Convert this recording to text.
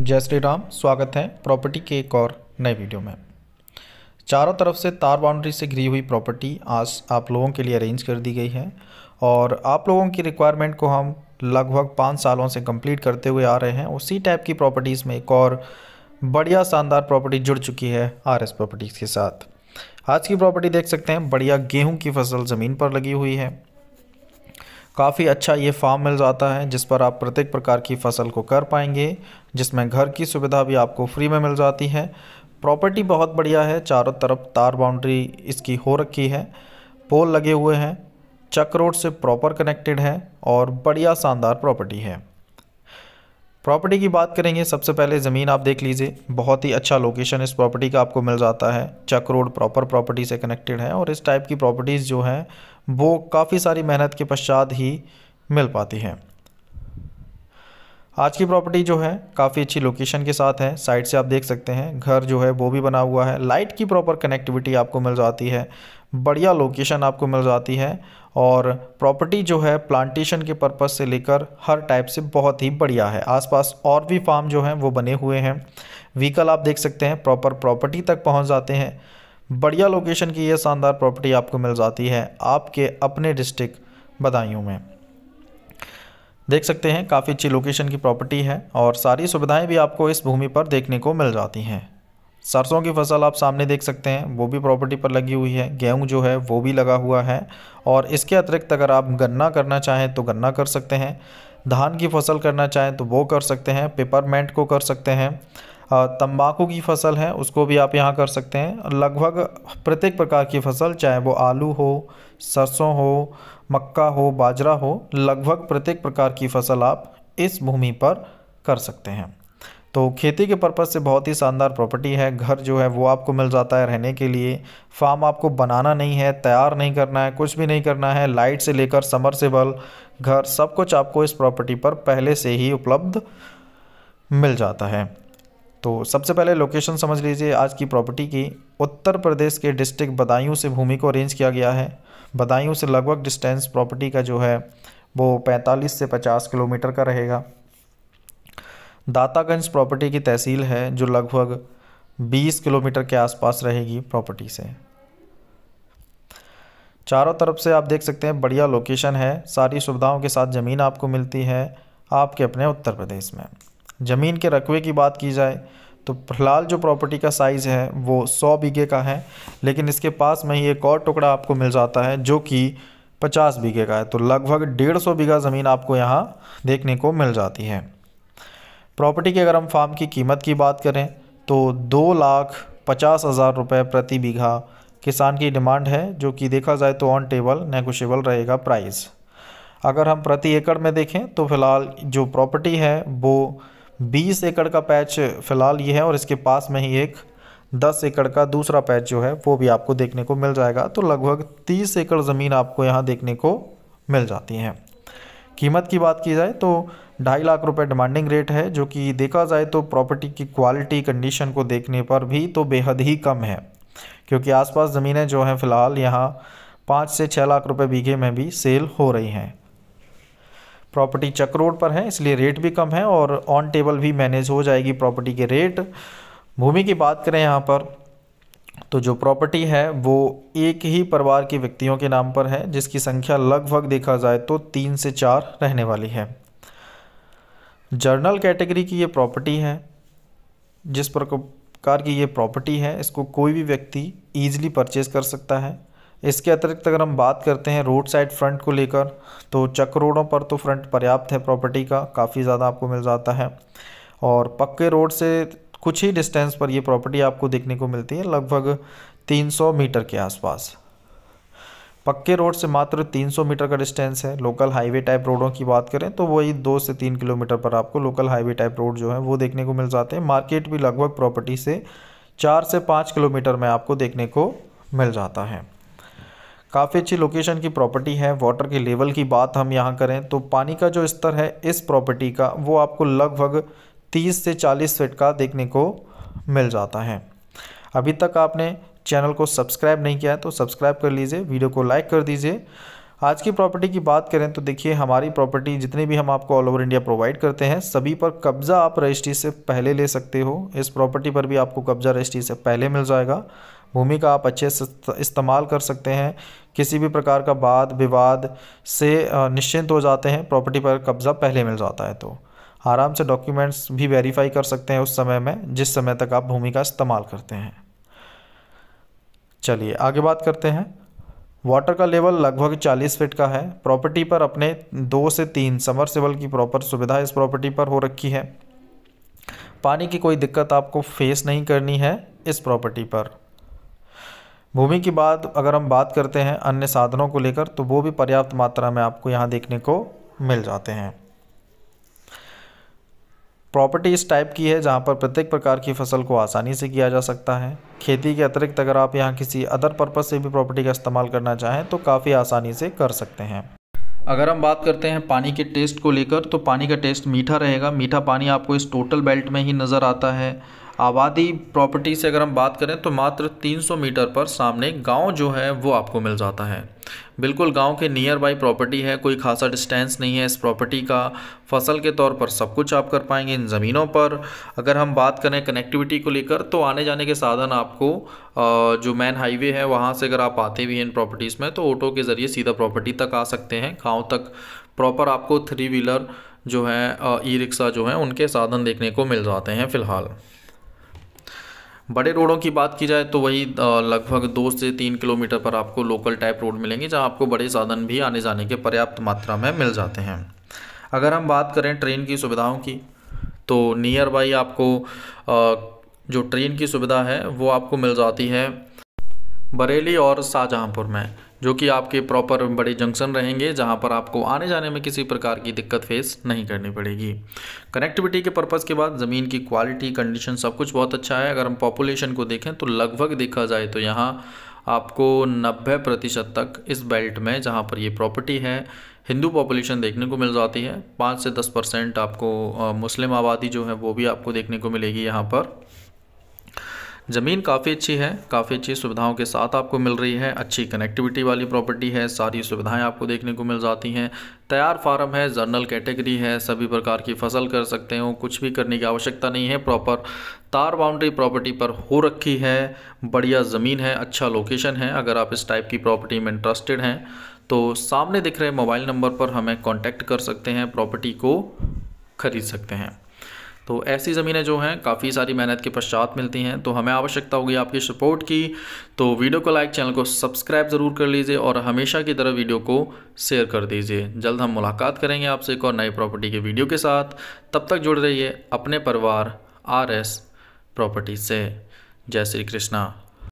जय श्री राम स्वागत है प्रॉपर्टी के एक और नए वीडियो में चारों तरफ से तार बाउंड्री से घिरी हुई प्रॉपर्टी आज आप लोगों के लिए अरेंज कर दी गई है और आप लोगों की रिक्वायरमेंट को हम लगभग पाँच सालों से कंप्लीट करते हुए आ रहे हैं उसी टाइप की प्रॉपर्टीज़ में एक और बढ़िया शानदार प्रॉपर्टी जुड़ चुकी है आर एस प्रॉपर्टीज़ के साथ आज की प्रॉपर्टी देख सकते हैं बढ़िया गेहूँ की फसल ज़मीन पर लगी हुई है काफ़ी अच्छा ये फार्म मिल जाता है जिस पर आप प्रत्येक प्रकार की फसल को कर पाएंगे जिसमें घर की सुविधा भी आपको फ्री में मिल जाती है प्रॉपर्टी बहुत बढ़िया है चारों तरफ तार बाउंड्री इसकी हो रखी है पोल लगे हुए हैं चक रोड से प्रॉपर कनेक्टेड है और बढ़िया शानदार प्रॉपर्टी है प्रॉपर्टी की बात करेंगे सबसे पहले ज़मीन आप देख लीजिए बहुत ही अच्छा लोकेशन इस प्रॉपर्टी का आपको मिल जाता है चक रोड प्रॉपर प्रॉपर्टी से कनेक्टेड है और इस टाइप की प्रॉपर्टीज़ जो हैं वो काफ़ी सारी मेहनत के पश्चात ही मिल पाती हैं आज की प्रॉपर्टी जो है काफ़ी अच्छी लोकेशन के साथ है साइड से आप देख सकते हैं घर जो है वो भी बना हुआ है लाइट की प्रॉपर कनेक्टिविटी आपको मिल जाती है बढ़िया लोकेशन आपको मिल जाती है और प्रॉपर्टी जो है प्लांटेशन के पर्पज़ से लेकर हर टाइप से बहुत ही बढ़िया है आसपास और भी फार्म जो हैं वो बने हुए हैं व्हीकल आप देख सकते हैं प्रॉपर प्रॉपर्टी तक पहुंच जाते हैं बढ़िया लोकेशन की ये शानदार प्रॉपर्टी आपको मिल जाती है आपके अपने डिस्ट्रिक्ट बदायूँ में देख सकते हैं काफ़ी अच्छी लोकेशन की प्रॉपर्टी है और सारी सुविधाएं भी आपको इस भूमि पर देखने को मिल जाती हैं सरसों की फसल आप सामने देख सकते हैं वो भी प्रॉपर्टी पर लगी हुई है गेहूं जो है वो भी लगा हुआ है और इसके अतिरिक्त अगर आप गन्ना करना चाहें तो गन्ना कर सकते हैं धान की फसल करना चाहें तो वो कर सकते हैं पेपरमेंट को कर सकते हैं तंबाकू की फसल है उसको भी आप यहाँ कर सकते हैं लगभग प्रत्येक प्रकार की फसल चाहे वो आलू हो सरसों हो मक्का हो बाजरा हो लगभग प्रत्येक प्रकार की फसल आप इस भूमि पर कर सकते हैं तो खेती के पर्पज़ से बहुत ही शानदार प्रॉपर्टी है घर जो है वो आपको मिल जाता है रहने के लिए फार्म आपको बनाना नहीं है तैयार नहीं करना है कुछ भी नहीं करना है लाइट से लेकर समरसेबल घर सब कुछ आपको इस प्रॉपर्टी पर पहले से ही उपलब्ध मिल जाता है तो सबसे पहले लोकेशन समझ लीजिए आज की प्रॉपर्टी की उत्तर प्रदेश के डिस्ट्रिक्ट बदायूं से भूमि को अरेंज किया गया है बदायूं से लगभग डिस्टेंस प्रॉपर्टी का जो है वो 45 से 50 किलोमीटर का रहेगा दातागंज प्रॉपर्टी की तहसील है जो लगभग 20 किलोमीटर के आसपास रहेगी प्रॉपर्टी से चारों तरफ से आप देख सकते हैं बढ़िया लोकेशन है सारी सुविधाओं के साथ ज़मीन आपको मिलती है आपके अपने उत्तर प्रदेश में ज़मीन के रकबे की बात की जाए तो फिलहाल जो प्रॉपर्टी का साइज़ है वो सौ बीघे का है लेकिन इसके पास में ही एक और टुकड़ा आपको मिल जाता है जो कि पचास बीघे का है तो लगभग डेढ़ सौ बीघा ज़मीन आपको यहाँ देखने को मिल जाती है प्रॉपर्टी की अगर हम फार्म की कीमत की बात करें तो दो लाख पचास हज़ार रुपये प्रति बीघा किसान की डिमांड है जो कि देखा जाए तो ऑन टेबल नेगोशियबल रहेगा प्राइस अगर हम प्रति एकड़ में देखें तो फ़िलहाल जो प्रॉपर्टी है वो 20 एकड़ का पैच फ़िलहाल ये है और इसके पास में ही एक 10 एकड़ का दूसरा पैच जो है वो भी आपको देखने को मिल जाएगा तो लगभग 30 एकड़ ज़मीन आपको यहाँ देखने को मिल जाती है कीमत की बात की जाए तो ढाई लाख रुपए डिमांडिंग रेट है जो कि देखा जाए तो प्रॉपर्टी की क्वालिटी कंडीशन को देखने पर भी तो बेहद ही कम है क्योंकि आसपास ज़मीनें जो हैं फ़िलहाल यहाँ पाँच से छः लाख रुपए बीघे में भी सेल हो रही हैं प्रॉपर्टी चक रोड पर है इसलिए रेट भी कम है और ऑन टेबल भी मैनेज हो जाएगी प्रॉपर्टी के रेट भूमि की बात करें यहाँ पर तो जो प्रॉपर्टी है वो एक ही परिवार के व्यक्तियों के नाम पर है जिसकी संख्या लगभग देखा जाए तो तीन से चार रहने वाली है जर्नल कैटेगरी की ये प्रॉपर्टी है जिस प्रकार की ये प्रॉपर्टी है इसको कोई भी व्यक्ति ईजिली परचेज कर सकता है इसके अतिरिक्त अगर हम बात करते हैं रोड साइड फ्रंट को लेकर तो चक रोडों पर तो फ्रंट पर्याप्त है प्रॉपर्टी का काफ़ी ज़्यादा आपको मिल जाता है और पक्के रोड से कुछ ही डिस्टेंस पर ये प्रॉपर्टी आपको देखने को मिलती है लगभग 300 मीटर के आसपास पक्के रोड से मात्र 300 मीटर का डिस्टेंस है लोकल हाईवे टाइप रोडों की बात करें तो वही दो से तीन किलोमीटर पर आपको लोकल हाईवे टाइप रोड जो है वो देखने को मिल जाते हैं मार्केट भी लगभग प्रॉपर्टी से चार से पाँच किलोमीटर में आपको देखने को मिल जाता है काफ़ी अच्छी लोकेशन की प्रॉपर्टी है वाटर के लेवल की बात हम यहाँ करें तो पानी का जो स्तर है इस प्रॉपर्टी का वो आपको लगभग 30 से 40 फीट का देखने को मिल जाता है अभी तक आपने चैनल को सब्सक्राइब नहीं किया है तो सब्सक्राइब कर लीजिए वीडियो को लाइक कर दीजिए आज की प्रॉपर्टी की बात करें तो देखिए हमारी प्रॉपर्टी जितनी भी हम आपको ऑल ओवर इंडिया प्रोवाइड करते हैं सभी पर कब्ज़ा आप रजिस्ट्री से पहले ले सकते हो इस प्रॉपर्टी पर भी आपको कब्ज़ा रजिस्ट्री से पहले मिल जाएगा भूमि का आप अच्छे से इस्तेमाल कर सकते हैं किसी भी प्रकार का वाद विवाद से निश्चिंत हो जाते हैं प्रॉपर्टी पर कब्ज़ा पहले मिल जाता है तो आराम से डॉक्यूमेंट्स भी वेरीफाई कर सकते हैं उस समय में जिस समय तक आप भूमि का इस्तेमाल करते हैं चलिए आगे बात करते हैं वाटर का लेवल लगभग 40 फीट का है प्रॉपर्टी पर अपने दो से तीन समरसेबल की प्रॉपर सुविधा इस प्रॉपर्टी पर हो रखी है पानी की कोई दिक्कत आपको फेस नहीं करनी है इस प्रॉपर्टी पर भूमि की बात अगर हम बात करते हैं अन्य साधनों को लेकर तो वो भी पर्याप्त मात्रा में आपको यहाँ देखने को मिल जाते हैं प्रॉपर्टी इस टाइप की है जहाँ पर प्रत्येक प्रकार की फसल को आसानी से किया जा सकता है खेती के अतिरिक्त अगर आप यहाँ किसी अदर पर्पज़ से भी प्रॉपर्टी का इस्तेमाल करना चाहें तो काफ़ी आसानी से कर सकते हैं अगर हम बात करते हैं पानी के टेस्ट को लेकर तो पानी का टेस्ट मीठा रहेगा मीठा पानी आपको इस टोटल बेल्ट में ही नज़र आता है आबादी प्रॉपर्टी से अगर हम बात करें तो मात्र 300 मीटर पर सामने गांव जो है वो आपको मिल जाता है बिल्कुल गांव के नियर बाई प्रॉपर्टी है कोई खासा डिस्टेंस नहीं है इस प्रॉपर्टी का फसल के तौर पर सब कुछ आप कर पाएंगे इन ज़मीनों पर अगर हम बात करें कनेक्टिविटी को लेकर तो आने जाने के साधन आपको जो मेन हाईवे है वहाँ से अगर आप आते भी हैं इन प्रॉपर्टीज़ में तो ऑटो के ज़रिए सीधा प्रॉपर्टी तक आ सकते हैं गाँव तक प्रॉपर आपको थ्री व्हीलर जो है ई रिक्शा जो है उनके साधन देखने को मिल जाते हैं फ़िलहाल बड़े रोडों की बात की जाए तो वही लगभग दो से तीन किलोमीटर पर आपको लोकल टाइप रोड मिलेंगे जहाँ आपको बड़े साधन भी आने जाने के पर्याप्त मात्रा में मिल जाते हैं अगर हम बात करें ट्रेन की सुविधाओं की तो नियर बाई आपको जो ट्रेन की सुविधा है वो आपको मिल जाती है बरेली और शाहजहाँपुर में जो कि आपके प्रॉपर बड़े जंक्शन रहेंगे जहां पर आपको आने जाने में किसी प्रकार की दिक्कत फेस नहीं करनी पड़ेगी कनेक्टिविटी के पर्पज़ के बाद ज़मीन की क्वालिटी कंडीशन सब कुछ बहुत अच्छा है अगर हम पॉपुलेशन को देखें तो लगभग देखा जाए तो यहाँ आपको 90 प्रतिशत तक इस बेल्ट में जहाँ पर ये प्रॉपर्टी है हिंदू पॉपुलेशन देखने को मिल जाती है पाँच से दस परसेंट आपको मुस्लिम आबादी जो है वो भी आपको देखने को मिलेगी यहाँ पर ज़मीन काफ़ी अच्छी है काफ़ी अच्छी सुविधाओं के साथ आपको मिल रही है अच्छी कनेक्टिविटी वाली प्रॉपर्टी है सारी सुविधाएं आपको देखने को मिल जाती हैं तैयार फार्म है जर्नल कैटेगरी है सभी प्रकार की फसल कर सकते हो कुछ भी करने की आवश्यकता नहीं है प्रॉपर तार बाउंड्री प्रॉपर्टी पर हो रखी है बढ़िया ज़मीन है अच्छा लोकेशन है अगर आप इस टाइप की प्रॉपर्टी में इंटरेस्टेड हैं तो सामने दिख रहे मोबाइल नंबर पर हमें कॉन्टैक्ट कर सकते हैं प्रॉपर्टी को खरीद सकते हैं तो ऐसी ज़मीनें जो हैं काफ़ी सारी मेहनत के पश्चात मिलती हैं तो हमें आवश्यकता होगी आपकी सपोर्ट की तो वीडियो को लाइक चैनल को सब्सक्राइब ज़रूर कर लीजिए और हमेशा की तरह वीडियो को शेयर कर दीजिए जल्द हम मुलाकात करेंगे आपसे एक और नई प्रॉपर्टी के वीडियो के साथ तब तक जुड़ रहिए अपने परिवार आर एस प्रॉपर्टी से जय श्री कृष्णा